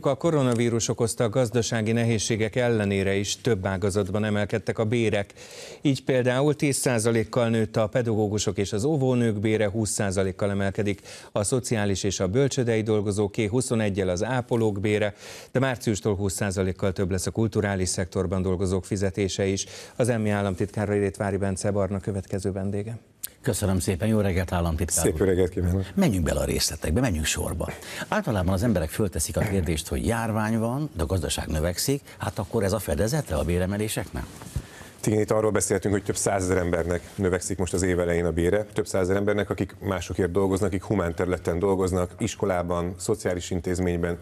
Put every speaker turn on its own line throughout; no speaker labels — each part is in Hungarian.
A koronavírus okozta a gazdasági nehézségek ellenére is több ágazatban emelkedtek a bérek. Így például 10%-kal nőtt a pedagógusok és az óvónők bére, 20%-kal emelkedik a szociális és a bölcsödei dolgozóké, 21-el az ápolók bére, de márciustól 20%-kal több lesz a kulturális szektorban dolgozók fizetése is.
Az emmi államtitkára Rétvári
Bence Barna következő vendége.
Köszönöm szépen, jó reggelt államtitkár Szép reggelt kívánok. Menjünk bele a részletekbe, menjünk sorba. Általában az emberek fölteszik a kérdést, hogy járvány van, de a gazdaság növekszik, hát akkor ez a fedezete a béremeléseknek?
Igen, itt arról beszéltünk, hogy több százezer embernek növekszik most az év elején a bére, több százezer embernek, akik másokért dolgoznak, akik humán területen dolgoznak, iskolában, szociális intézményben,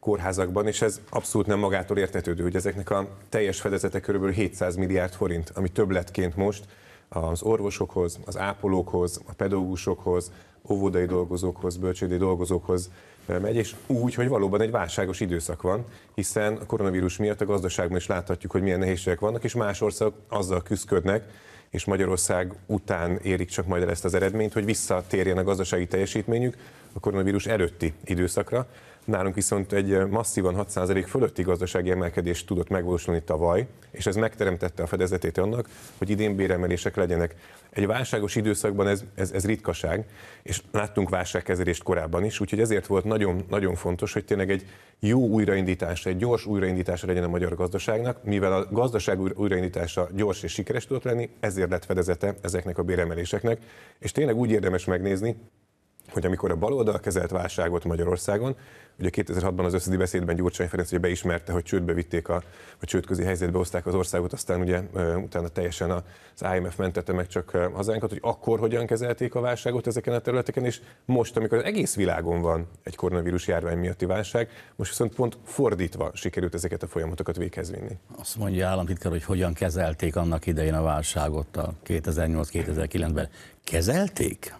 kórházakban, és ez abszolút nem magától értetődő, hogy ezeknek a teljes fedezete körülbelül 700 milliárd forint, ami többletként most az orvosokhoz, az ápolókhoz, a pedagógusokhoz, óvodai dolgozókhoz, bölcsődi dolgozókhoz megy, és úgy, hogy valóban egy válságos időszak van, hiszen a koronavírus miatt a gazdaságban is láthatjuk, hogy milyen nehézségek vannak, és más országok azzal küzdködnek, és Magyarország után érik csak majd el ezt az eredményt, hogy visszatérjen a gazdasági teljesítményük a koronavírus előtti időszakra. Nálunk viszont egy masszívan 6% fölötti gazdasági emelkedést tudott megvalósulni tavaly, és ez megteremtette a fedezetét annak, hogy idén béremelések legyenek. Egy válságos időszakban ez, ez, ez ritkaság, és láttunk válságkezelést korábban is, úgyhogy ezért volt nagyon, nagyon fontos, hogy tényleg egy jó újraindítás, egy gyors újraindítás legyen a magyar gazdaságnak, mivel a gazdaság újraindítása gyors és sikeres tudott lenni, ezért lett fedezete ezeknek a béremeléseknek, és tényleg úgy érdemes megnézni, hogy amikor a baloldal kezelt válságot Magyarországon, ugye 2006-ban az összedi beszédben Gyurcsány Ferenc ugye beismerte, hogy csődbe vitték, a, vagy csődközi helyzetbe hozták az országot, aztán ugye utána teljesen az IMF mentette meg csak hazánkat, hogy akkor hogyan kezelték a válságot ezeken a területeken, és most, amikor az egész világon van egy koronavírus járvány miatti válság, most viszont pont fordítva sikerült ezeket a folyamatokat véghez vinni.
Azt mondja államtitkár, hogy hogyan kezelték annak idején a válságot a 2008-2009-ben. Kezelték?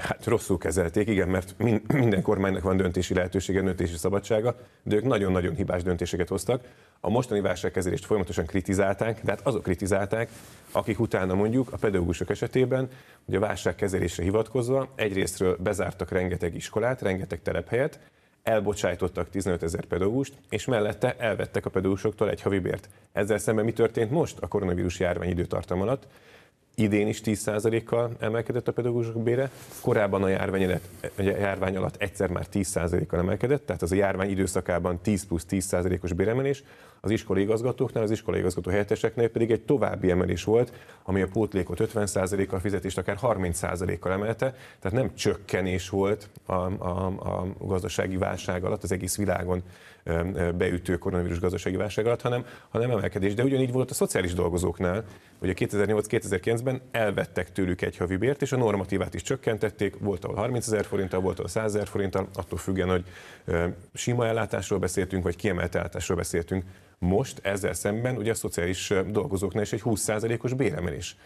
Hát rosszul kezelték, igen, mert minden kormánynak van döntési lehetősége, döntési szabadsága, de ők nagyon-nagyon hibás döntéseket hoztak. A mostani válságkezelést folyamatosan kritizálták, hát azok kritizálták, akik utána mondjuk a pedagógusok esetében, hogy a válságkezelésre hivatkozva egyrésztről bezártak rengeteg iskolát, rengeteg telephelyet, elbocsájtottak 15 ezer pedagógust, és mellette elvettek a pedagógusoktól egy havibért. Ezzel szemben mi történt most a koronavírus járvány időtartam alatt? idén is 10%-kal emelkedett a pedagógusok bére, korábban a járvány, a járvány alatt egyszer már 10%-kal emelkedett, tehát az a járvány időszakában 10 plusz 10%-os béremelés, az iskolai igazgatóknál, az iskolai igazgató helyetteseknél pedig egy további emelés volt, ami a pótlékot 50%-kal, a fizetést akár 30%-kal emelte, tehát nem csökkenés volt a, a, a gazdasági válság alatt, az egész világon beütő koronavírus gazdasági válság alatt, hanem, hanem emelkedés. De ugyanígy volt a szociális dolgozóknál, hogy a 2008-2009-ben elvettek tőlük egy havi bért, és a normatívát is csökkentették, volt ahol 30 ezer forinttal, volt ahol 100 ezer forinttal, attól függően, hogy sima ellátásról beszéltünk, vagy kiemelt ellátásról beszéltünk. Most ezzel szemben ugye a szociális dolgozóknál is egy 20%-os béremelés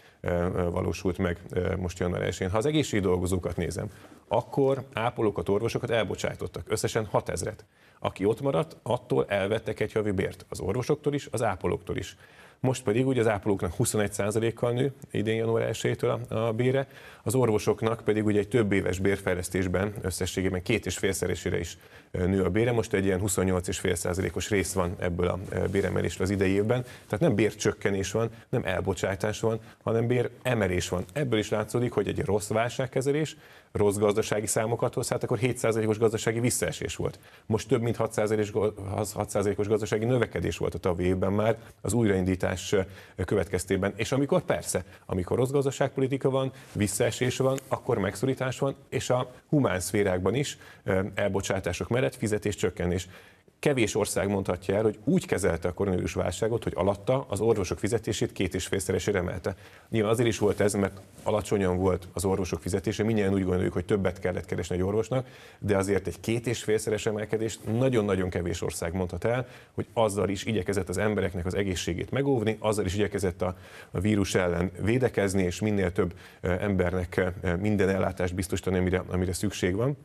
valósult meg most január 1 Ha az egészségügyi dolgozókat nézem, akkor ápolókat, orvosokat elbocsájtottak, összesen 6000-et. Aki ott maradt, attól elvettek egy havi bért, az orvosoktól is, az ápolóktól is most pedig ugye az ápolóknak 21%-kal nő idén január 1-től a bére, az orvosoknak pedig ugye egy több éves bérfejlesztésben összességében két és félszeresére is nő a bére, most egy ilyen 28,5%-os rész van ebből a béremelésről az idei évben, tehát nem bércsökkenés van, nem elbocsátás van, hanem béremelés van. Ebből is látszódik, hogy egy rossz válságkezelés, rossz gazdasági számokat hát akkor 7%-os gazdasági visszaesés volt. Most több mint 6%-os gazdasági növekedés volt a tavalyi évben már az újraindítás következtében. És amikor persze, amikor rossz gazdaságpolitika van, visszaesés van, akkor megszorítás van, és a humán szférákban is elbocsátások mellett fizetés csökkenés kevés ország mondhatja el, hogy úgy kezelte a koronavírus válságot, hogy alatta az orvosok fizetését két és félszeresére emelte. Nyilván azért is volt ez, mert alacsonyan volt az orvosok fizetése, mindjárt úgy gondoljuk, hogy többet kellett keresni egy orvosnak, de azért egy két és félszeres emelkedést nagyon-nagyon kevés ország mondhat el, hogy azzal is igyekezett az embereknek az egészségét megóvni, azzal is igyekezett a, a vírus ellen védekezni, és minél több eh, embernek eh, minden ellátást biztosítani, amire, amire szükség van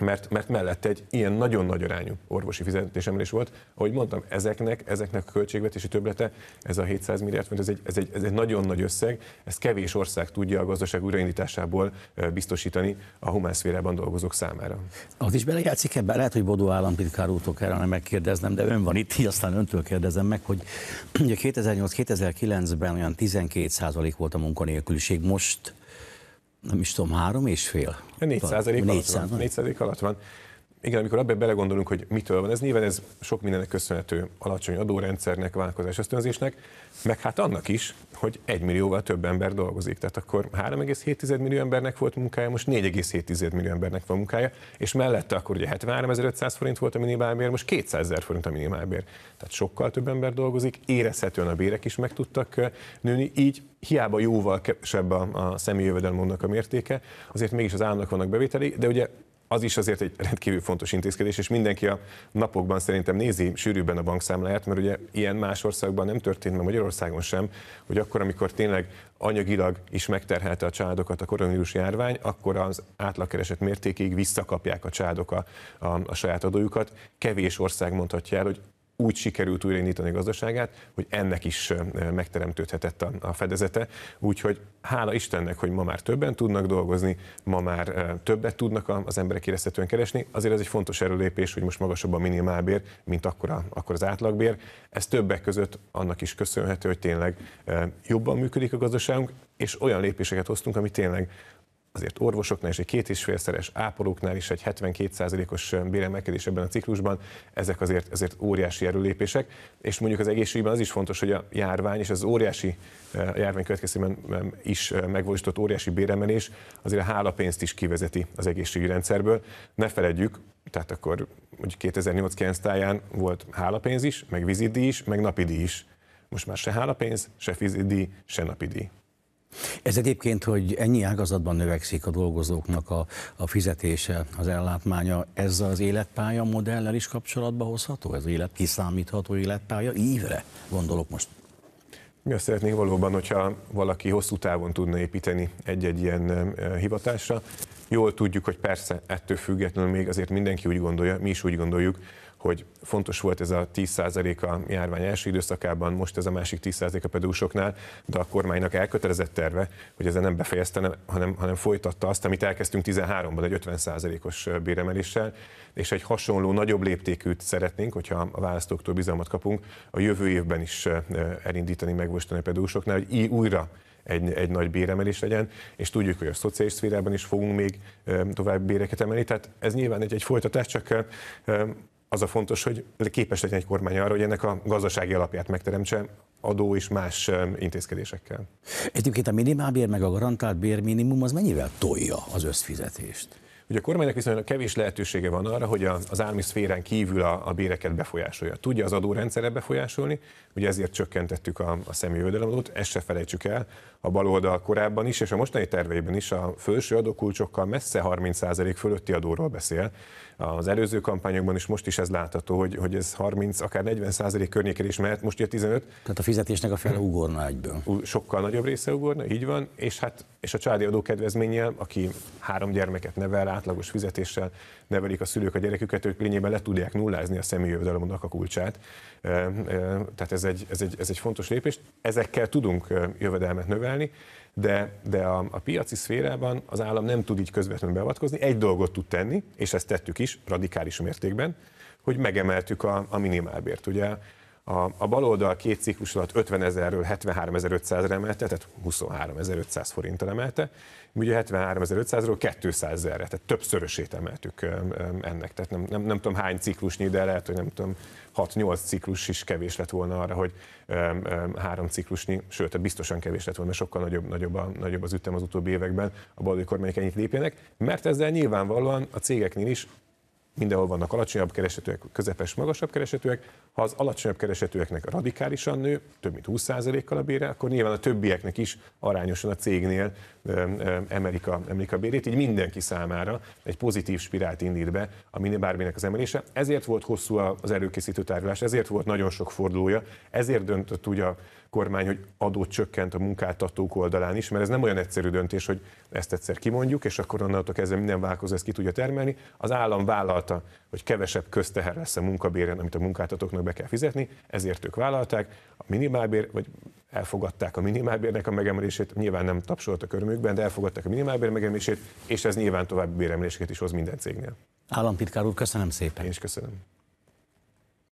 mert, mert mellett egy ilyen nagyon nagy arányú orvosi fizetésemelés volt. Ahogy mondtam, ezeknek, ezeknek a költségvetési töblete, ez a 700 milliárd font, ez egy, ez, egy, ez egy nagyon nagy összeg, ez kevés ország tudja a gazdaság újraindításából biztosítani
a humánszférában dolgozók számára. Az is belejátszik ebben, lehet, hogy Bodó államtitkár erre, kellene megkérdeznem, de ön van itt, így aztán öntől kérdezem meg, hogy ugye 2008-2009-ben olyan 12 volt a munkanélküliség, most nem is tudom, három és fél. 4 százalék alatt,
4 alatt van igen, amikor abban belegondolunk, hogy mitől van ez, nyilván ez sok mindennek köszönhető alacsony adórendszernek, vállalkozás ösztönzésnek, meg hát annak is, hogy egy millióval több ember dolgozik. Tehát akkor 3,7 millió embernek volt munkája, most 4,7 millió embernek van munkája, és mellette akkor ugye 73.500 forint volt a minimálbér, most 200.000 forint a minimálbér. Tehát sokkal több ember dolgozik, érezhetően a bérek is meg tudtak nőni, így hiába jóval kevesebb a, a személyi jövedelmondnak a mértéke, azért mégis az államnak vannak bevételi, de ugye az is azért egy rendkívül fontos intézkedés, és mindenki a napokban szerintem nézi sűrűbben a bankszámláját, mert ugye ilyen más országban nem történt, mert Magyarországon sem, hogy akkor, amikor tényleg anyagilag is megterhelte a családokat a koronavírus járvány, akkor az átlagkereset mértékig visszakapják a családok a, a, a saját adójukat. Kevés ország mondhatja el, hogy úgy sikerült újraindítani a gazdaságát, hogy ennek is megteremtődhetett a fedezete. Úgyhogy hála Istennek, hogy ma már többen tudnak dolgozni, ma már többet tudnak az emberek érezhetően keresni. Azért ez egy fontos erőlépés, hogy most magasabb a minimálbér, mint akkor, a, akkor az átlagbér. Ez többek között annak is köszönhető, hogy tényleg jobban működik a gazdaságunk, és olyan lépéseket hoztunk, ami tényleg azért orvosoknál és egy két és félszeres ápolóknál is egy 72%-os béremelkedés ebben a ciklusban, ezek azért, azért óriási erőlépések, és mondjuk az egészségben az is fontos, hogy a járvány és az óriási a járvány következtében is megvalósított óriási béremelés azért a hálapénzt is kivezeti az egészségügyi rendszerből. Ne feledjük, tehát akkor hogy 2008-9 táján volt hálapénz is, meg vizidi is, meg napidi is. Most már se hálapénz, se fizidi,
se napidi. Ez egyébként, hogy ennyi ágazatban növekszik a dolgozóknak a, a fizetése, az ellátmánya, ez az életpálya modellel is kapcsolatba hozható? Ez élet kiszámítható életpálya? Ívre gondolok most.
Mi azt szeretnénk valóban, hogyha valaki hosszú távon tudna építeni egy-egy ilyen eh, hivatásra, Jól tudjuk, hogy persze ettől függetlenül még azért mindenki úgy gondolja, mi is úgy gondoljuk, hogy fontos volt ez a 10% a járvány első időszakában, most ez a másik 10% a pedúsoknál, de a kormánynak elkötelezett terve, hogy ezzel nem befejezte, hanem, hanem folytatta azt, amit elkezdtünk 13-ban egy 50%-os béremeléssel, és egy hasonló, nagyobb léptékűt szeretnénk, hogyha a választóktól bizalmat kapunk, a jövő évben is eh, elindítani, megvostani a pedúsoknál, hogy így újra egy, egy nagy béremelés legyen, és tudjuk, hogy a szociális szférában is fogunk még tovább béreket emelni, tehát ez nyilván egy, egy folytatás, csak az a fontos, hogy képes legyen egy kormány arra, hogy ennek a gazdasági alapját megteremtse, adó és más intézkedésekkel.
Egyébként a minimálbér meg a garantált bérminimum az mennyivel tolja
az összfizetést? Ugye a kormánynak viszonylag kevés lehetősége van arra, hogy az állami szférán kívül a, a béreket befolyásolja. Tudja az adórendszerre befolyásolni, ugye ezért csökkentettük a, a személyi jövedelemadót, ezt se felejtsük el, a baloldal korábban is, és a mostani terveiben is a felső adókulcsokkal messze 30% fölötti adóról beszél. Az előző kampányokban is most is ez látható, hogy, hogy ez 30, akár 40% környékére is mehet, most ilyen 15. Tehát a fizetésnek a fele ugorna egyből. Sokkal nagyobb része ugorna, így van, és hát és a családi adókedvezménnyel, aki három gyermeket nevel, átlagos fizetéssel nevelik a szülők a gyereküket, ők lényében le tudják nullázni a személyi jövedelemnek a kulcsát. Tehát ez egy, ez, egy, ez egy fontos lépés. Ezekkel tudunk jövedelmet növelni, csinálni, de, de a, a piaci szférában az állam nem tud így közvetlenül beavatkozni. Egy dolgot tud tenni, és ezt tettük is radikális mértékben, hogy megemeltük a, a minimálbért. Ugye a, a baloldal két ciklus alatt 50 ezerről 73.500-ra emelte, tehát 23.500 forinttal emelte, mi ugye 73.500-ról 200 ezerre, tehát többszörösét emeltük ennek. Tehát nem, nem, nem tudom hány ciklusnyi, de lehet, hogy nem tudom, 6-8 ciklus is kevés lett volna arra, hogy három ciklusnyi, sőt, hát biztosan kevés lett volna, sokkal nagyobb, nagyobb, a, nagyobb az ütem az utóbbi években a baloldali kormányok ennyit lépjenek, mert ezzel nyilvánvalóan a cégeknél is mindenhol vannak alacsonyabb keresetőek, közepes, magasabb keresetőek. Ha az alacsonyabb keresetőeknek radikálisan nő, több mint 20%-kal a bére, akkor nyilván a többieknek is arányosan a cégnél emelik a, emelik a bérét, így mindenki számára egy pozitív spirált indít be a bárminek az emelése. Ezért volt hosszú az előkészítő tárgyalás, ezért volt nagyon sok fordulója, ezért döntött úgy a kormány, hogy adót csökkent a munkáltatók oldalán is, mert ez nem olyan egyszerű döntés, hogy ezt egyszer kimondjuk, és akkor onnantól kezdve minden vállalkozó ezt ki tudja termelni. Az állam vállalta, hogy kevesebb közteher lesz a munkabéren, amit a munkáltatóknak be kell fizetni, ezért ők vállalták. A minimálbér, vagy elfogadták a minimálbérnek a megemelését, nyilván nem tapsolt a körmükben, de elfogadták a minimálbér megemelését, és ez nyilván további béremeléseket is hoz minden cégnél.
Államtitkár úr, köszönöm szépen. Én is köszönöm.